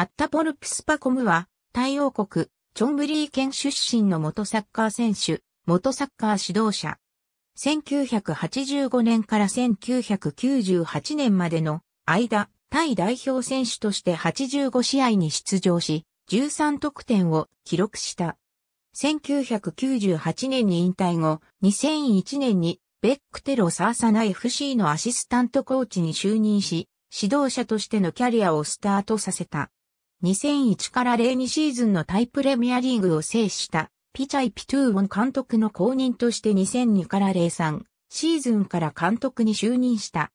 アッタポルプスパコムは、タイ王国、チョンブリー県出身の元サッカー選手、元サッカー指導者。1985年から1998年までの間、タイ代表選手として85試合に出場し、13得点を記録した。1998年に引退後、2001年にベックテロサーサナ FC のアシスタントコーチに就任し、指導者としてのキャリアをスタートさせた。2001から02シーズンのタイプレミアリーグを制したピチャイ・ピトゥーオン監督の後任として2002から03シーズンから監督に就任した。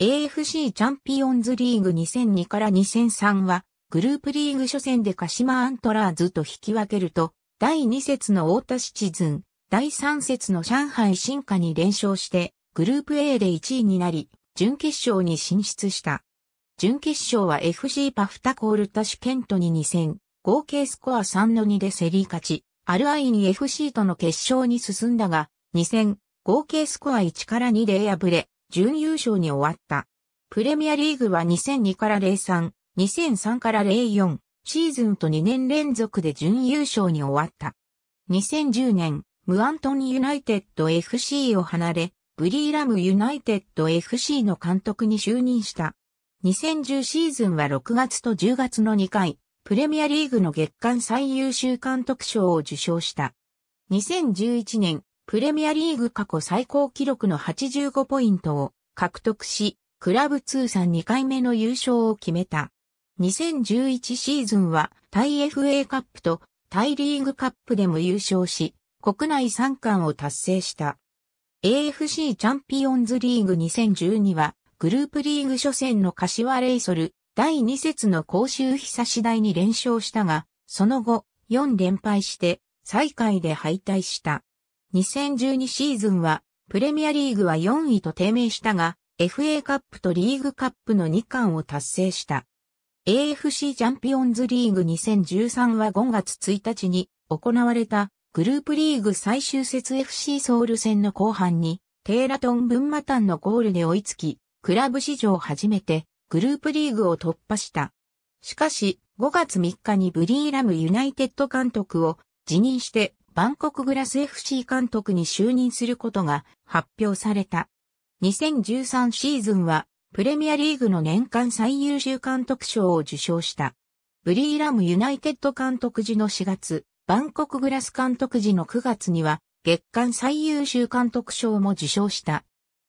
AFC チャンピオンズリーグ2002から2003はグループリーグ初戦で鹿島アントラーズと引き分けると第2節の大田シチズン、第3節の上海進化に連勝してグループ A で1位になり準決勝に進出した。準決勝は FC パフタコールタシュケントに2戦、合計スコア3の2で競り勝ち、アルアイに FC との決勝に進んだが、2戦、合計スコア1から2で敗れ、準優勝に終わった。プレミアリーグは2002から03、2003から04、シーズンと2年連続で準優勝に終わった。2010年、ムアントンユナイテッド FC を離れ、ブリーラムユナイテッド FC の監督に就任した。2010シーズンは6月と10月の2回、プレミアリーグの月間最優秀監督賞を受賞した。2011年、プレミアリーグ過去最高記録の85ポイントを獲得し、クラブ通算2回目の優勝を決めた。2011シーズンは、タイ FA カップとタイリーグカップでも優勝し、国内3冠を達成した。AFC チャンピオンズリーグ2012は、グループリーグ初戦の柏レイソル、第2節の公衆久差し台に連勝したが、その後、4連敗して、最下位で敗退した。2012シーズンは、プレミアリーグは4位と低迷したが、FA カップとリーグカップの2冠を達成した。AFC チャンピオンズリーグ2013は5月1日に行われたグループリーグ最終節 FC ソウル戦の後半にテーラトン・ブンマタンのゴールで追いつき、クラブ史上初めてグループリーグを突破した。しかし、5月3日にブリーラムユナイテッド監督を辞任してバンコクグラス FC 監督に就任することが発表された。2013シーズンはプレミアリーグの年間最優秀監督賞を受賞した。ブリーラムユナイテッド監督時の4月、バンコクグラス監督時の9月には月間最優秀監督賞も受賞した。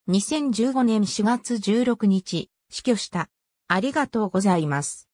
2015年4月16日、死去した。ありがとうございます。